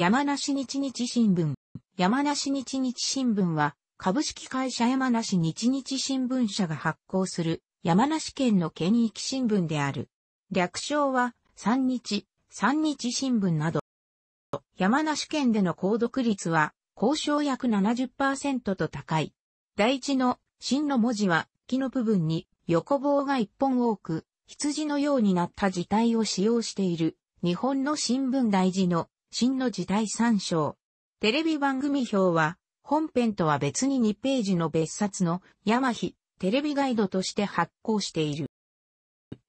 山梨日日新聞。山梨日日新聞は、株式会社山梨日日新聞社が発行する山梨県の県域新聞である。略称は、三日、三日新聞など。山梨県での購読率は、交渉約70%と高い。第一の、真の文字は、木の部分に横棒が一本多く、羊のようになった字体を使用している、日本の新聞大事の新の時代参照。テレビ番組表は、本編とは別に2ページの別冊の山日テレビガイドとして発行している。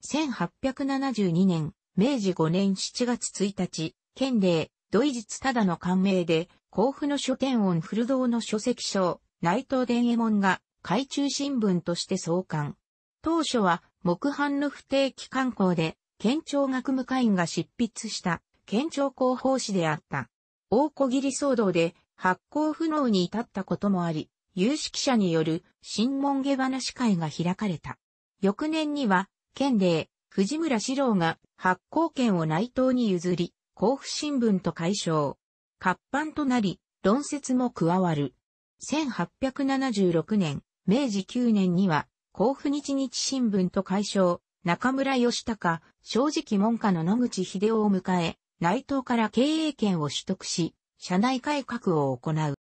1872年、明治5年7月1日、県令、土井実ただの官名で、甲府の書店音古道の書籍書、内藤伝右衛門が、海中新聞として創刊。当初は、木版の不定期刊行で、県庁学務会員が執筆した県庁広報誌であった。大小切り騒動で発行不能に至ったこともあり、有識者による新門下話会が開かれた。翌年には、県令、藤村史郎が発行権を内藤に譲り、甲府新聞と解消。活版となり、論説も加わる。1876年、明治9年には、甲府日日新聞と解消、中村義隆、正直門下の野口秀夫を迎え、内藤から経営権を取得し、社内改革を行う。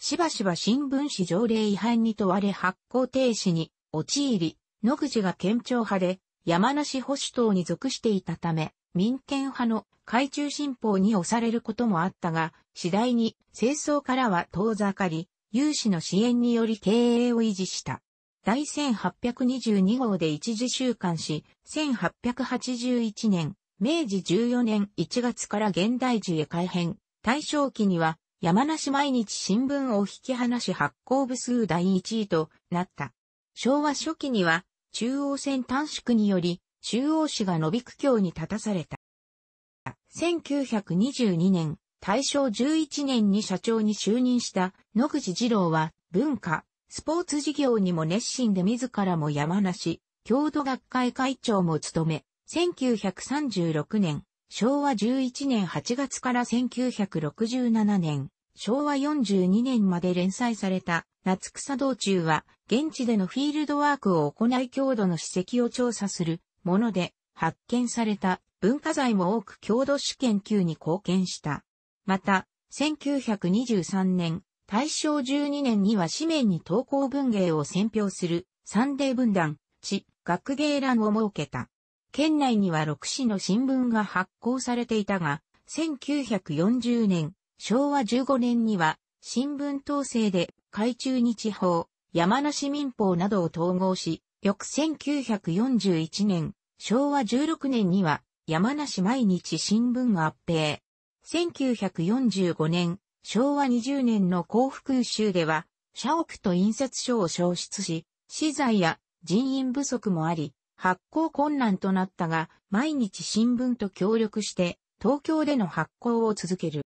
しばしば新聞紙条例違反に問われ発行停止に陥り、野口が県庁派で山梨保守党に属していたため、民権派の海中新報に押されることもあったが、次第に清掃からは遠ざかり、有志の支援により経営を維持した。第1822号で一時収監し、1881年明治14年1月から現代樹へ改編。大正期には、山梨毎日新聞を引き離し発行部数第1位となった。昭和初期には、中央線短縮により、中央市が伸び苦境に立たされた。1922年、大正11年に社長に就任した野口二郎は、文化、スポーツ事業にも熱心で自らも山梨、郷土学会会長も務め、1936年、昭和11年8月から1967年、昭和42年まで連載された夏草道中は、現地でのフィールドワークを行い郷土の史跡を調査するもので、発見された文化財も多く郷土史研究に貢献した。また、1923年、大正12年には紙面に投稿文芸を選評するサンデー文壇、地、学芸欄を設けた。県内には6市の新聞が発行されていたが、1940年、昭和15年には、新聞統制で、海中日報、山梨民報などを統合し、翌1941年、昭和16年には、山梨毎日新聞合併。1945年、昭和20年の幸福州では、社屋と印刷所を消失し、資材や人員不足もあり、発行困難となったが、毎日新聞と協力して、東京での発行を続ける。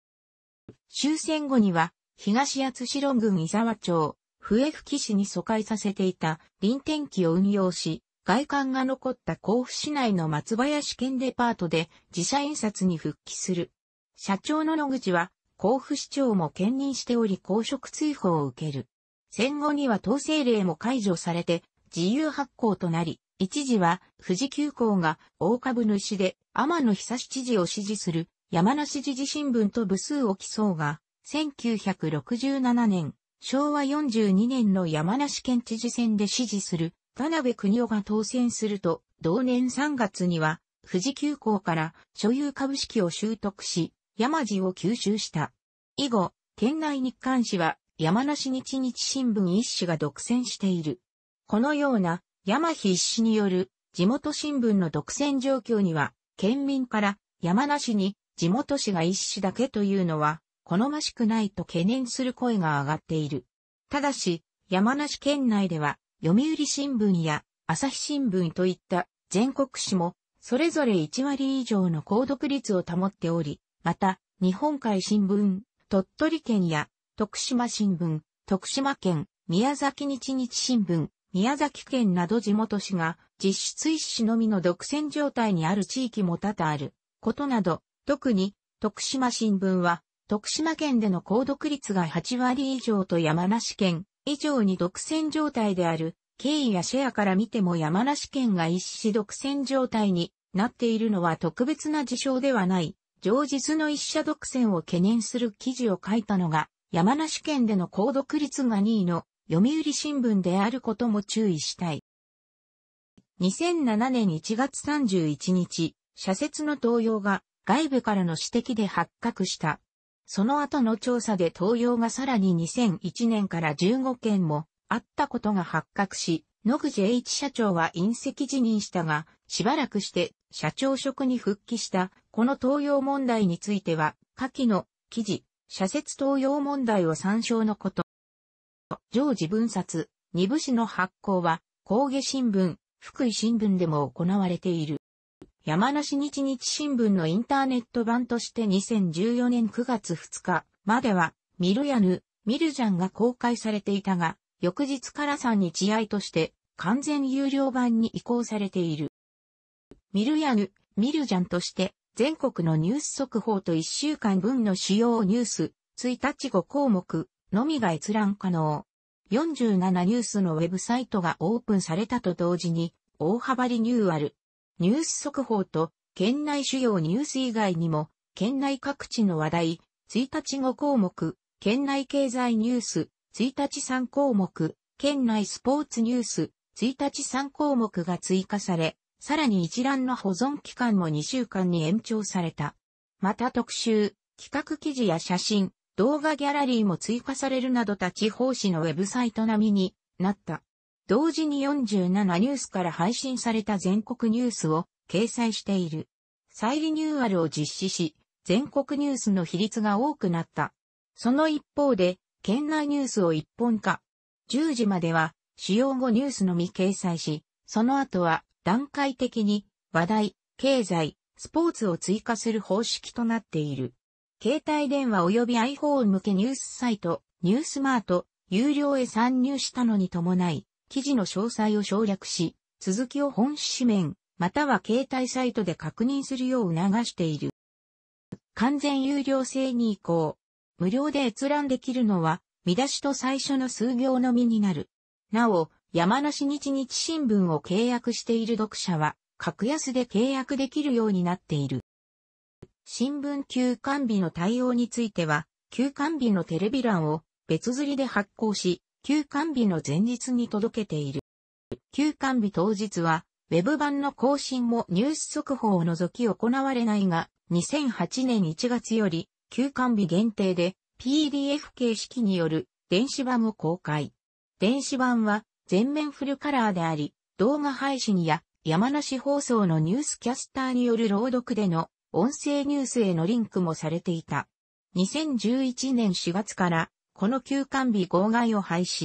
終戦後には、東八代郡伊沢町、笛吹市に疎開させていた臨天機を運用し、外観が残った甲府市内の松林県デパートで自社印刷に復帰する。社長の野口は甲府市長も兼任しており公職追放を受ける。戦後には統制令も解除されて自由発行となり、一時は富士急行が大株主で天野久志知事を支持する山梨知事新聞と部数を競うが、1967年、昭和42年の山梨県知事選で支持する田辺邦夫が当選すると、同年3月には富士急行から所有株式を習得し、山地を吸収した。以後、県内日刊紙は山梨日日新聞一紙が独占している。このような山必市による地元新聞の独占状況には、県民から山梨に地元市が一市だけというのは、好ましくないと懸念する声が上がっている。ただし、山梨県内では、読売新聞や朝日新聞といった全国紙も、それぞれ1割以上の購読率を保っており、また、日本海新聞、鳥取県や徳島新聞、徳島県、宮崎日日新聞、宮崎県など地元市が実質一市のみの独占状態にある地域も多々あることなど、特に徳島新聞は徳島県での高読率が8割以上と山梨県以上に独占状態である経緯やシェアから見ても山梨県が一市独占状態になっているのは特別な事象ではない。上日の一社独占を懸念する記事を書いたのが、山梨県での高読率が2位の読売新聞であることも注意したい。2007年1月31日、社説の盗用が外部からの指摘で発覚した。その後の調査で盗用がさらに2001年から15件もあったことが発覚し、野口栄一社長は隕石辞任したが、しばらくして社長職に復帰した、この登用問題については、下記の記事、社説登用問題を参照のこと。常時分冊、二部誌の発行は、工芸新聞、福井新聞でも行われている。山梨日日新聞のインターネット版として2014年9月2日までは、ミルヤヌ、ミルジャンが公開されていたが、翌日から3日合として完全有料版に移行されている。ミルヤヌ、ミルジャンとして、全国のニュース速報と1週間分の主要ニュース、1日5項目、のみが閲覧可能。47ニュースのウェブサイトがオープンされたと同時に、大幅リニューアル。ニュース速報と、県内主要ニュース以外にも、県内各地の話題、1日5項目、県内経済ニュース、1日3項目、県内スポーツニュース、1日3項目が追加され、さらに一覧の保存期間も2週間に延長された。また特集、企画記事や写真、動画ギャラリーも追加されるなど立ち方紙のウェブサイト並みになった。同時に47ニュースから配信された全国ニュースを掲載している。再リニューアルを実施し、全国ニュースの比率が多くなった。その一方で、県内ニュースを一本化。10時までは、使用後ニュースのみ掲載し、その後は段階的に話題、経済、スポーツを追加する方式となっている。携帯電話及び iPhone 向けニュースサイト、ニュースマート、有料へ参入したのに伴い、記事の詳細を省略し、続きを本紙面、または携帯サイトで確認するよう促している。完全有料制に移行。無料で閲覧できるのは、見出しと最初の数行のみになる。なお、山梨日日新聞を契約している読者は、格安で契約できるようになっている。新聞休刊日の対応については、休刊日のテレビ欄を別釣りで発行し、休刊日の前日に届けている。休刊日当日は、ウェブ版の更新もニュース速報を除き行われないが、2008年1月より、休刊日限定で PDF 形式による電子版を公開。電子版は全面フルカラーであり、動画配信や山梨放送のニュースキャスターによる朗読での音声ニュースへのリンクもされていた。2011年4月から、この休館日号外を廃止。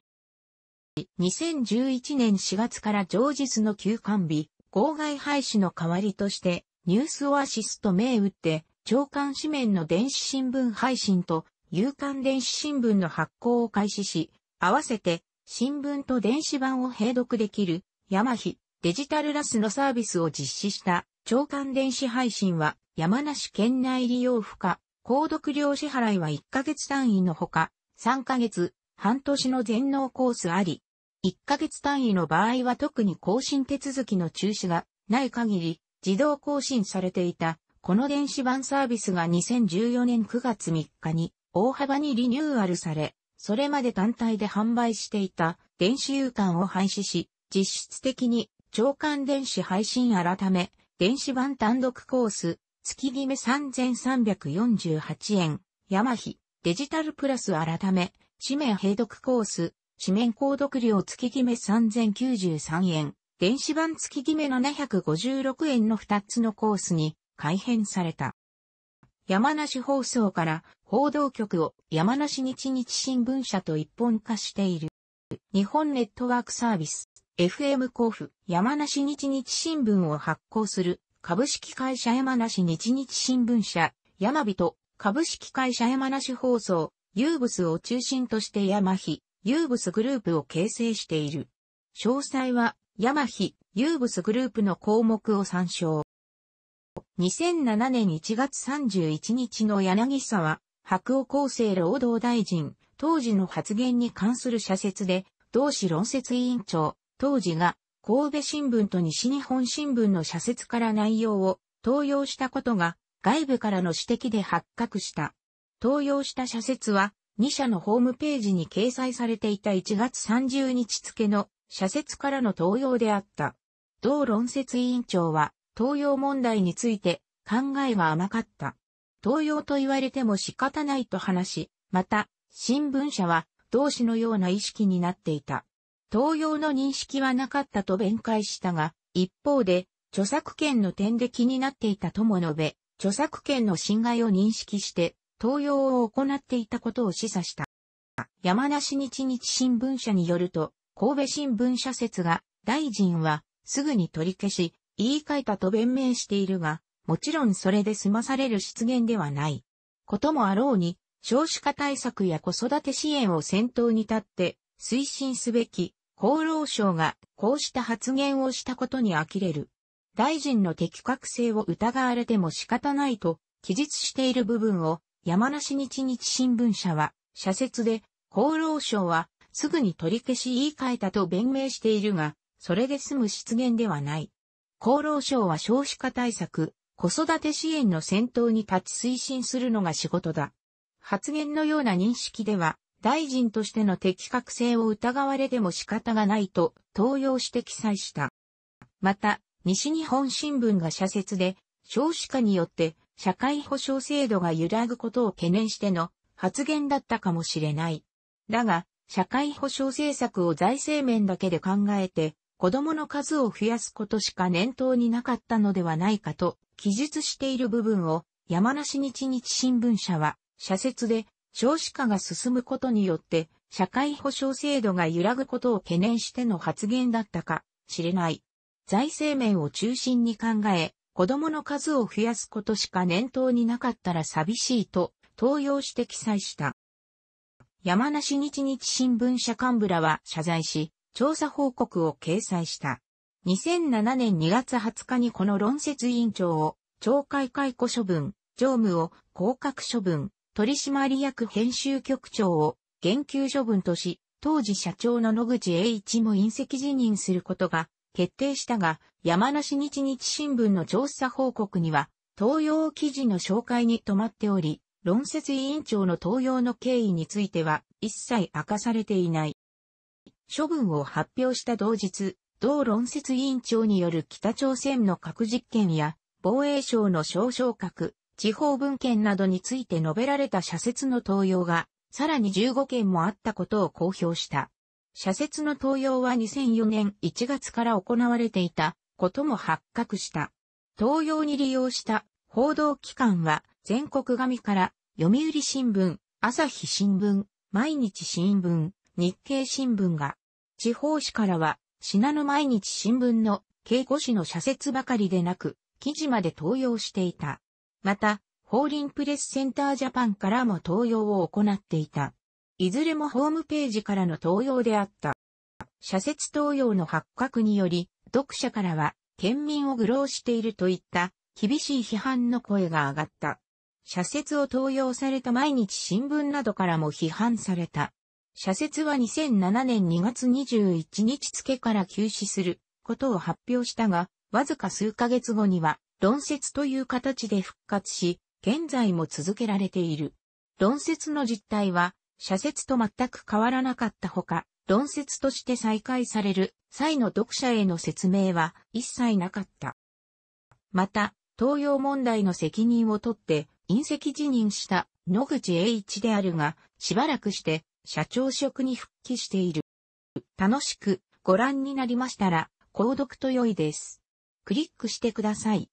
2011年4月から常日の休館日、号外廃止の代わりとして、ニュースオアシスと銘打って、長官紙面の電子新聞配信と、有刊電子新聞の発行を開始し、合わせて、新聞と電子版を併読できる、ヤマヒ、デジタルラスのサービスを実施した、長官電子配信は、山梨県内利用不可、購読料支払いは1ヶ月単位のほか、3ヶ月、半年の全農コースあり、1ヶ月単位の場合は特に更新手続きの中止がない限り、自動更新されていた、この電子版サービスが2014年9月3日に大幅にリニューアルされ、それまで単体で販売していた電子有感を廃止し、実質的に長官電子配信改め、電子版単独コース、月決め3348円、山日、デジタルプラス改め、紙面閉読コース、紙面購読料月決め3093円、電子版月決め756円の2つのコースに改変された。山梨放送から報道局を山梨日日新聞社と一本化している。日本ネットワークサービス、FM 交付、山梨日日新聞を発行する株式会社山梨日日新聞社、山人、株式会社山梨放送、ユーブスを中心として山日、ユーブスグループを形成している。詳細は、山日、ユーブスグループの項目を参照。2007年1月31日の柳沢、白尾厚生労働大臣、当時の発言に関する社説で、同志論説委員長、当時が神戸新聞と西日本新聞の社説から内容を盗用したことが外部からの指摘で発覚した。盗用した社説は2社のホームページに掲載されていた1月30日付の社説からの盗用であった。同論説委員長は盗用問題について考えは甘かった。盗用と言われても仕方ないと話し、また新聞社は同志のような意識になっていた。東洋の認識はなかったと弁解したが、一方で、著作権の点で気になっていたとも述べ、著作権の侵害を認識して、盗用を行っていたことを示唆した。山梨日日新聞社によると、神戸新聞社説が、大臣は、すぐに取り消し、言い換えたと弁明しているが、もちろんそれで済まされる失言ではない。こともあろうに、少子化対策や子育て支援を先頭に立って、推進すべき厚労省がこうした発言をしたことに呆れる。大臣の的確性を疑われても仕方ないと記述している部分を山梨日日新聞社は社説で厚労省はすぐに取り消し言い換えたと弁明しているが、それで済む失言ではない。厚労省は少子化対策、子育て支援の先頭に立ち推進するのが仕事だ。発言のような認識では、大臣としての適格性を疑われても仕方がないと、登用して記載した。また、西日本新聞が社説で、少子化によって社会保障制度が揺らぐことを懸念しての発言だったかもしれない。だが、社会保障政策を財政面だけで考えて、子供の数を増やすことしか念頭になかったのではないかと記述している部分を山梨日日新聞社は社説で少子化が進むことによって、社会保障制度が揺らぐことを懸念しての発言だったか、知れない。財政面を中心に考え、子供の数を増やすことしか念頭になかったら寂しいと、東洋して記載した。山梨日日新聞社幹部らは謝罪し、調査報告を掲載した。2007年2月20日にこの論説委員長を、懲戒解雇処分、常務を降格処分、取締役編集局長を減給処分とし、当時社長の野口栄一も隕石辞任することが決定したが、山梨日日新聞の調査報告には、東洋記事の紹介に止まっており、論説委員長の東洋の経緯については一切明かされていない。処分を発表した同日、同論説委員長による北朝鮮の核実験や、防衛省の少々核、地方文献などについて述べられた社説の盗用が、さらに15件もあったことを公表した。社説の登用は2004年1月から行われていたことも発覚した。登用に利用した報道機関は全国紙から読売新聞、朝日新聞、毎日新聞、日経新聞が、地方紙からは、信濃毎日新聞の、稽古紙の社説ばかりでなく、記事まで登用していた。また、法輪プレスセンタージャパンからも登用を行っていた。いずれもホームページからの登用であった。社説登用の発覚により、読者からは、県民を愚弄しているといった、厳しい批判の声が上がった。社説を登用された毎日新聞などからも批判された。社説は2007年2月21日付から休止することを発表したが、わずか数ヶ月後には論説という形で復活し、現在も続けられている。論説の実態は、社説と全く変わらなかったほか、論説として再開される際の読者への説明は一切なかった。また、東洋問題の責任を取って、隕石辞任した野口栄一であるが、しばらくして社長職に復帰している。楽しくご覧になりましたら、購読と良いです。クリックしてください。